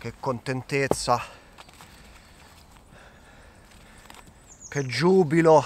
che contentezza, che giubilo.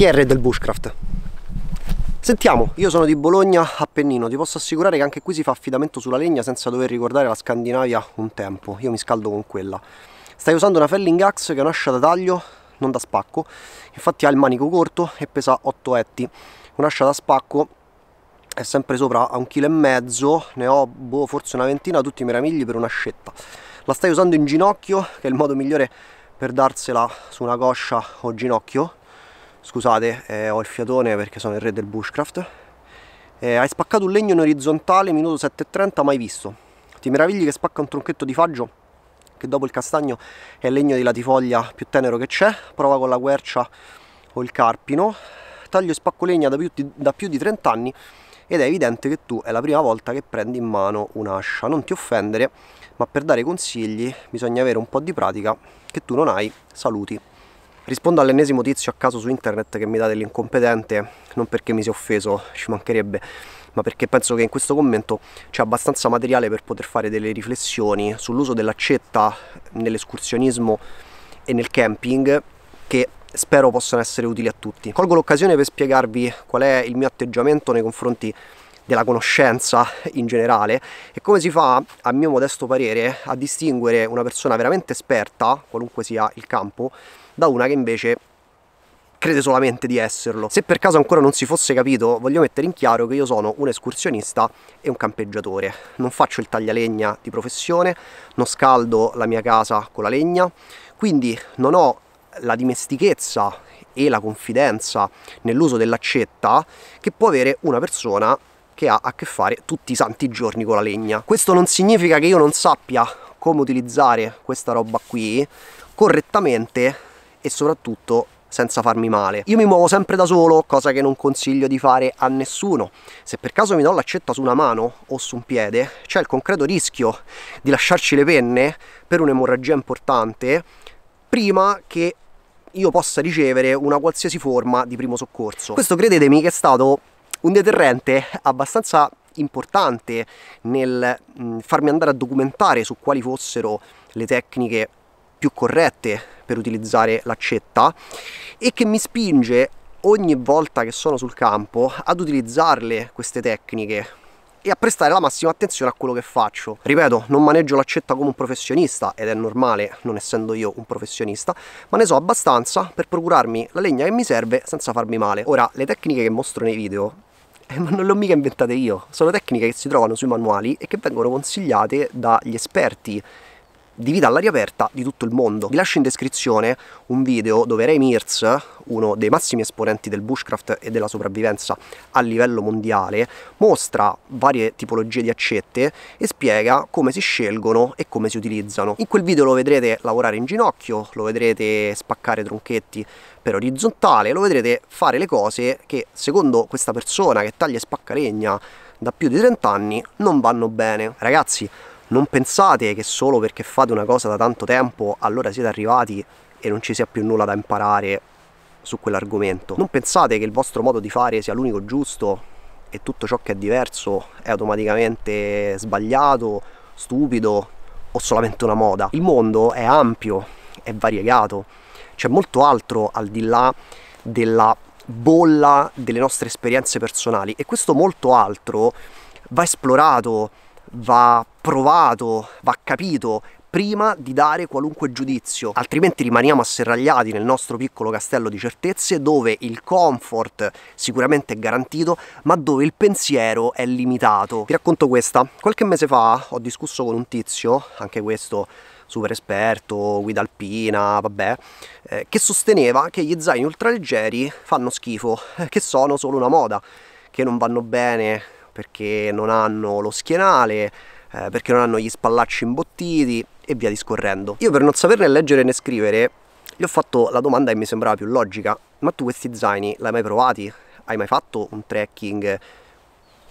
Chi è il re del bushcraft? Sentiamo, io sono di Bologna, Appennino, ti posso assicurare che anche qui si fa affidamento sulla legna senza dover ricordare la Scandinavia un tempo, io mi scaldo con quella. Stai usando una felling axe che è un'ascia da taglio, non da spacco, infatti ha il manico corto e pesa 8 etti. Un'ascia da spacco è sempre sopra a un chilo e mezzo, ne ho boh, forse una ventina, tutti i meravigli per un'ascetta. La stai usando in ginocchio, che è il modo migliore per darsela su una coscia o ginocchio, scusate eh, ho il fiatone perché sono il re del bushcraft eh, hai spaccato un legno in orizzontale minuto 7.30 mai visto ti meravigli che spacca un tronchetto di faggio che dopo il castagno è il legno di latifoglia più tenero che c'è prova con la quercia o il carpino taglio e spacco legna da più, di, da più di 30 anni ed è evidente che tu è la prima volta che prendi in mano un'ascia non ti offendere ma per dare consigli bisogna avere un po' di pratica che tu non hai saluti Rispondo all'ennesimo tizio a caso su internet che mi dà dell'incompetente, non perché mi sia offeso, ci mancherebbe, ma perché penso che in questo commento c'è abbastanza materiale per poter fare delle riflessioni sull'uso dell'accetta nell'escursionismo e nel camping che spero possano essere utili a tutti. Colgo l'occasione per spiegarvi qual è il mio atteggiamento nei confronti della conoscenza in generale e come si fa, a mio modesto parere, a distinguere una persona veramente esperta, qualunque sia il campo, da una che invece crede solamente di esserlo. Se per caso ancora non si fosse capito, voglio mettere in chiaro che io sono un escursionista e un campeggiatore. Non faccio il taglialegna di professione, non scaldo la mia casa con la legna, quindi non ho la dimestichezza e la confidenza nell'uso dell'accetta che può avere una persona che ha a che fare tutti i santi giorni con la legna. Questo non significa che io non sappia come utilizzare questa roba qui correttamente e soprattutto senza farmi male. Io mi muovo sempre da solo, cosa che non consiglio di fare a nessuno. Se per caso mi do l'accetta su una mano o su un piede, c'è il concreto rischio di lasciarci le penne per un'emorragia importante prima che io possa ricevere una qualsiasi forma di primo soccorso. Questo credetemi che è stato un deterrente abbastanza importante nel farmi andare a documentare su quali fossero le tecniche più corrette per utilizzare l'accetta e che mi spinge ogni volta che sono sul campo ad utilizzarle queste tecniche e a prestare la massima attenzione a quello che faccio. Ripeto, non maneggio l'accetta come un professionista ed è normale non essendo io un professionista, ma ne so abbastanza per procurarmi la legna che mi serve senza farmi male. Ora, le tecniche che mostro nei video eh, non le ho mica inventate io, sono tecniche che si trovano sui manuali e che vengono consigliate dagli esperti di vita all'aria aperta di tutto il mondo. Vi lascio in descrizione un video dove Ray Mears, uno dei massimi esponenti del bushcraft e della sopravvivenza a livello mondiale, mostra varie tipologie di accette e spiega come si scelgono e come si utilizzano. In quel video lo vedrete lavorare in ginocchio, lo vedrete spaccare tronchetti per orizzontale, lo vedrete fare le cose che secondo questa persona che taglia e spacca legna da più di 30 anni non vanno bene. Ragazzi, non pensate che solo perché fate una cosa da tanto tempo allora siete arrivati e non ci sia più nulla da imparare su quell'argomento. Non pensate che il vostro modo di fare sia l'unico giusto e tutto ciò che è diverso è automaticamente sbagliato, stupido o solamente una moda. Il mondo è ampio, è variegato, c'è molto altro al di là della bolla delle nostre esperienze personali e questo molto altro va esplorato, va provato, va capito prima di dare qualunque giudizio, altrimenti rimaniamo asserragliati nel nostro piccolo castello di certezze dove il comfort sicuramente è garantito, ma dove il pensiero è limitato. Ti racconto questa. Qualche mese fa ho discusso con un tizio, anche questo super esperto, guida alpina, vabbè, eh, che sosteneva che gli zaini ultraleggeri fanno schifo, eh, che sono solo una moda, che non vanno bene perché non hanno lo schienale, eh, perché non hanno gli spallacci imbottiti e via discorrendo. Io per non saperne leggere né scrivere gli ho fatto la domanda che mi sembrava più logica, ma tu questi zaini l'hai mai provati? Hai mai fatto un trekking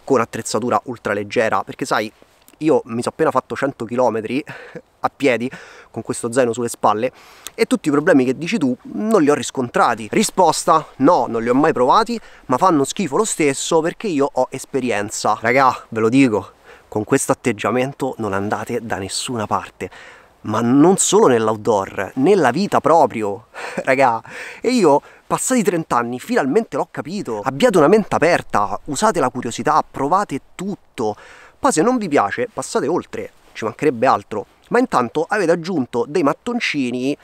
con attrezzatura ultraleggera? Perché sai, io mi sono appena fatto 100 km a piedi con questo zaino sulle spalle e tutti i problemi che dici tu non li ho riscontrati. Risposta: no, non li ho mai provati, ma fanno schifo lo stesso perché io ho esperienza. Raga, ve lo dico, con questo atteggiamento non andate da nessuna parte ma non solo nell'outdoor, nella vita proprio, raga. E io, passati 30 anni, finalmente l'ho capito. Abbiate una mente aperta, usate la curiosità, provate tutto. Poi se non vi piace, passate oltre, ci mancherebbe altro. Ma intanto avete aggiunto dei mattoncini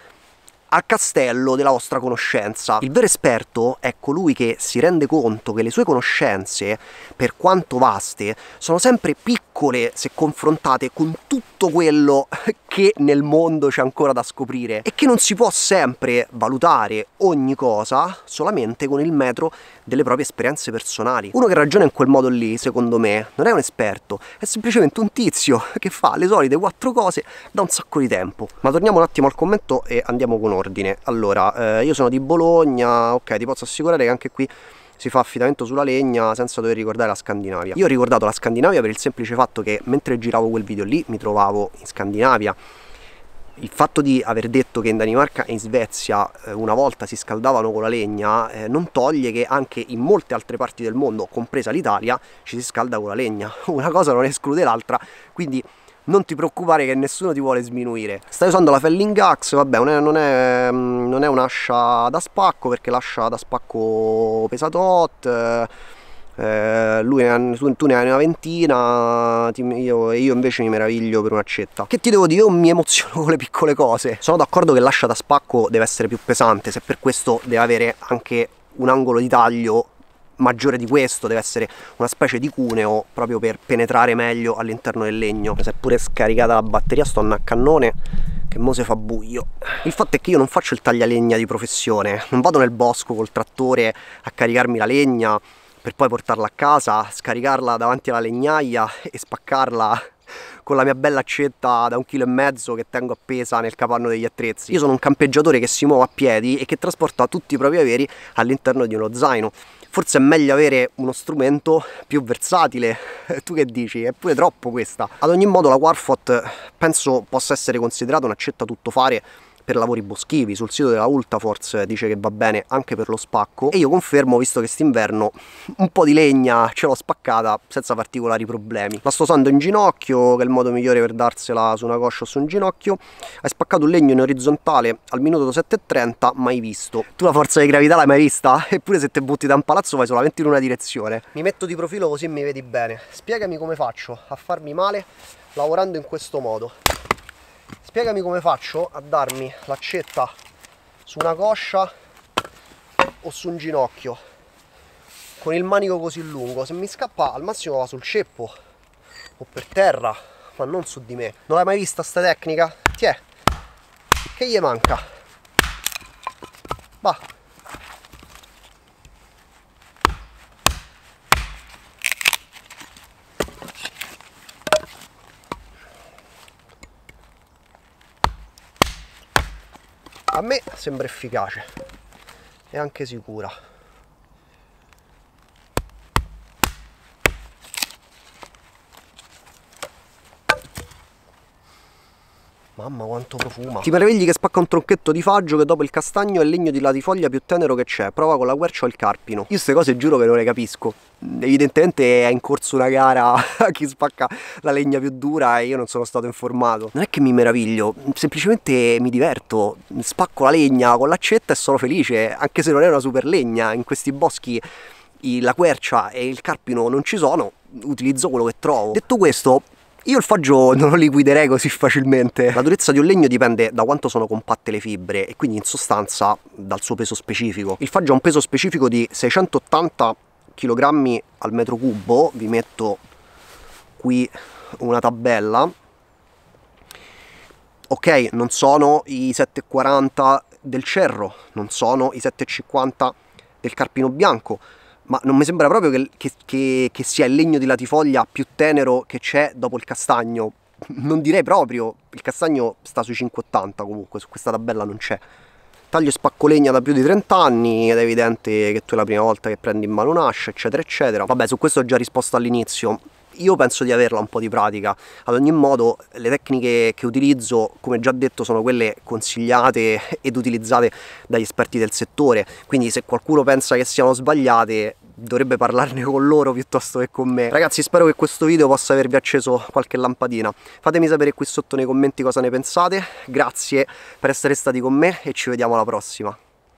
al castello della vostra conoscenza. Il vero esperto è colui che si rende conto che le sue conoscenze, per quanto vaste, sono sempre piccole boccone se confrontate con tutto quello che nel mondo c'è ancora da scoprire e che non si può sempre valutare ogni cosa solamente con il metro delle proprie esperienze personali. Uno che ragiona in quel modo lì, secondo me, non è un esperto, è semplicemente un tizio che fa le solite quattro cose da un sacco di tempo. Ma torniamo un attimo al commento e andiamo con ordine. Allora, eh, io sono di Bologna, ok, ti posso assicurare che anche qui si fa affidamento sulla legna senza dover ricordare la Scandinavia. Io ho ricordato la Scandinavia per il semplice fatto che mentre giravo quel video lì mi trovavo in Scandinavia. Il fatto di aver detto che in Danimarca e in Svezia eh, una volta si scaldavano con la legna eh, non toglie che anche in molte altre parti del mondo, compresa l'Italia, ci si scalda con la legna. Una cosa non esclude l'altra, quindi non ti preoccupare che nessuno ti vuole sminuire. Stai usando la Felling Axe, vabbè, non è, non è, mm, non è un'ascia da spacco perché l'ascia da spacco pesa tot. Eh, lui ne, tu, tu, ne hai una ventina ti, io, io, invece mi meraviglio per un'accetta che ti devo dire io mi emoziono con le piccole cose sono d'accordo che l'ascia da spacco deve essere più pesante se per questo deve avere anche un angolo di taglio maggiore di questo, deve essere una specie di cuneo proprio per penetrare meglio all'interno del legno. Se è pure scaricata la batteria sto a cannone che mo se fa buio. Il fatto è che io non faccio il taglialegna di professione, non vado nel bosco col trattore a caricarmi la legna per poi portarla a casa, scaricarla davanti alla legnaia e spaccarla con la mia bella accetta da un chilo e mezzo che tengo appesa nel capanno degli attrezzi. Io sono un campeggiatore che si muove a piedi e che trasporta tutti i propri averi all'interno di uno zaino forse è meglio avere uno strumento più versatile tu che dici è pure troppo questa ad ogni modo la Warfot penso possa essere considerata un'accetta tuttofare per lavori boschivi, sul sito della Ultaforce dice che va bene anche per lo spacco e io confermo visto che st'inverno un po' di legna ce l'ho spaccata senza particolari problemi. La sto usando in ginocchio, che è il modo migliore per darsela su una coscia o su un ginocchio. Hai spaccato un legno in orizzontale al minuto 7.30, mai visto. Tu la forza di gravità l'hai mai vista? Eppure se te butti da un palazzo vai solamente in una direzione. Mi metto di profilo così mi vedi bene. Spiegami come faccio a farmi male lavorando in questo modo spiegami come faccio a darmi l'accetta su una coscia o su un ginocchio con il manico così lungo se mi scappa al massimo va sul ceppo o per terra ma non su di me non l'hai mai vista sta tecnica? tiè che gli manca va a me sembra efficace e anche sicura Mamma quanto profuma. Ti meravigli che spacca un tronchetto di faggio che dopo il castagno è il legno di latifoglia più tenero che c'è. Prova con la quercia o il carpino. Io queste cose giuro che non le capisco. Evidentemente è in corso una gara a chi spacca la legna più dura e io non sono stato informato. Non è che mi meraviglio, semplicemente mi diverto. Spacco la legna con l'accetta e sono felice, anche se non è una super legna. In questi boschi la quercia e il carpino non ci sono, utilizzo quello che trovo. Detto questo, io il faggio non lo liquiderei così facilmente. La durezza di un legno dipende da quanto sono compatte le fibre e quindi in sostanza dal suo peso specifico. Il faggio ha un peso specifico di 680 kg al metro cubo, vi metto qui una tabella. Ok, non sono i 740 del cerro, non sono i 750 del carpino bianco, ma non mi sembra proprio che, che, che, che sia il legno di latifoglia più tenero che c'è dopo il castagno. Non direi proprio, il castagno sta sui 580 comunque, su questa tabella non c'è. Taglio spaccolegna da più di 30 anni ed è evidente che tu è la prima volta che prendi in mano un'ascia, eccetera, eccetera. Vabbè, su questo ho già risposto all'inizio io penso di averla un po' di pratica. Ad ogni modo, le tecniche che utilizzo, come già detto, sono quelle consigliate ed utilizzate dagli esperti del settore. Quindi, se qualcuno pensa che siano sbagliate, dovrebbe parlarne con loro piuttosto che con me. Ragazzi, spero che questo video possa avervi acceso qualche lampadina. Fatemi sapere qui sotto nei commenti cosa ne pensate. Grazie per essere stati con me e ci vediamo alla prossima.